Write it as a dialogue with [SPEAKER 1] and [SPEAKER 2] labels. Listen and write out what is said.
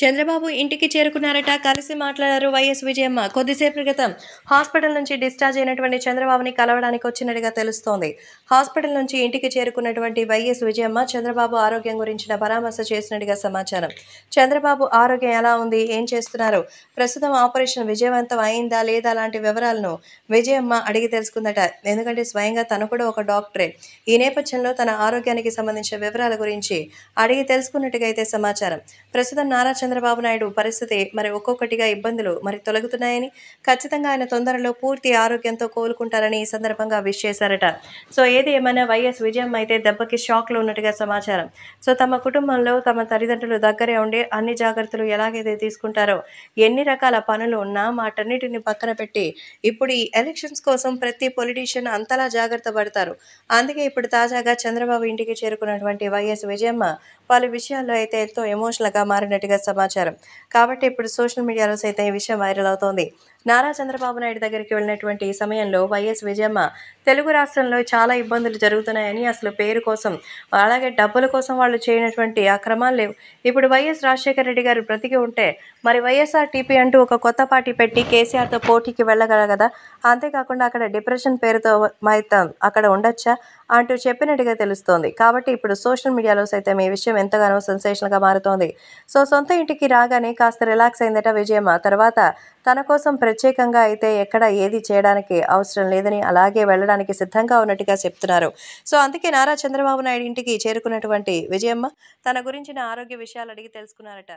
[SPEAKER 1] చంద్రబాబు ఇంటికి చేరుకున్నారట కలిసి మాట్లాడారు వైఎస్ విజయమ్మ కొద్దిసేపు క్రితం హాస్పిటల్ నుంచి డిశ్చార్జ్ అయినటువంటి చంద్రబాబుని కలవడానికి వచ్చినట్టుగా తెలుస్తోంది హాస్పిటల్ నుంచి ఇంటికి చేరుకున్నటువంటి వైఎస్ విజయమ్మ చంద్రబాబు ఆరోగ్యం గురించిన పరామర్శ చేసినట్టుగా సమాచారం చంద్రబాబు ఆరోగ్యం ఎలా ఉంది ఏం చేస్తున్నారు ప్రస్తుతం ఆపరేషన్ విజయవంతం అయిందా లేదా లాంటి వివరాలను విజయమ్మ అడిగి తెలుసుకుందట ఎందుకంటే స్వయంగా తను కూడా ఒక డాక్టరే ఈ నేపథ్యంలో తన ఆరోగ్యానికి సంబంధించిన వివరాల గురించి అడిగి తెలుసుకున్నట్టుగా అయితే సమాచారం ప్రస్తుతం నారా చంద్రబాబు నాయుడు పరిస్థితి మరి ఒక్కొక్కటిగా ఇబ్బందులు మరి తొలగుతున్నాయని ఖచ్చితంగా ఆయన తొందరలో పూర్తి ఆరోగ్యంతో కోలుకుంటారని ఈ సందర్భంగా విష్ చేశారట సో ఏది ఏమైనా వైఎస్ విజయం అయితే దెబ్బకి షాక్లో ఉన్నట్టుగా సమాచారం సో తమ కుటుంబంలో తమ తల్లిదండ్రులు దగ్గరే ఉండి అన్ని జాగ్రత్తలు ఎలాగైతే తీసుకుంటారో ఎన్ని రకాల పనులు ఉన్నా మాటన్నిటిని పక్కన పెట్టి ఇప్పుడు ఈ ఎలక్షన్స్ కోసం ప్రతి పొలిటీషియన్ అంతలా జాగ్రత్త పడతారు అందుకే ఇప్పుడు తాజాగా చంద్రబాబు ఇంటికి చేరుకున్నటువంటి వైఎస్ విజయమ్మ పలు విషయాల్లో అయితే ఎంతో ఎమోషనల్గా మారినట్టుగా సమాచారం కాబట్టి ఇప్పుడు సోషల్ మీడియాలో సైతం ఈ విషయం వైరల్ అవుతోంది నారా చంద్రబాబు నాయుడు దగ్గరికి వెళ్ళినటువంటి సమయంలో వైఎస్ విజయమ్మ తెలుగు రాష్ట్రంలో చాలా ఇబ్బందులు జరుగుతున్నాయని అసలు పేరు కోసం అలాగే డబ్బుల కోసం వాళ్ళు చేయనటువంటి అక్రమాలు లేవు ఇప్పుడు వైఎస్ రాజశేఖర రెడ్డి గారు బ్రతికి ఉంటే మరి వైఎస్ఆర్ టీపీ అంటూ ఒక కొత్త పార్టీ పెట్టి కేసీఆర్తో పోటీకి వెళ్ళగల కదా అంతేకాకుండా అక్కడ డిప్రెషన్ పేరుతో మైతం అక్కడ ఉండొచ్చా అంటూ చెప్పినట్టుగా తెలుస్తోంది కాబట్టి ఇప్పుడు సోషల్ మీడియాలో సైతం ఈ విషయం ఎంతగానో సెన్సేషన్గా మారుతోంది సో సొంత ఇంటికి రాగానే కాస్త రిలాక్స్ అయిందట విజయమ్మ తర్వాత తన కోసం ప్రత్యేకంగా అయితే ఎక్కడ ఏది చేయడానికి అవసరం లేదని అలాగే వెళ్ళడానికి సిద్ధంగా ఉన్నట్టుగా చెప్తున్నారు సో అందుకే నారా చంద్రబాబు నాయుడు ఇంటికి చేరుకున్నటువంటి విజయమ్మ తన గురించిన ఆరోగ్య విషయాలు అడిగి తెలుసుకున్నారట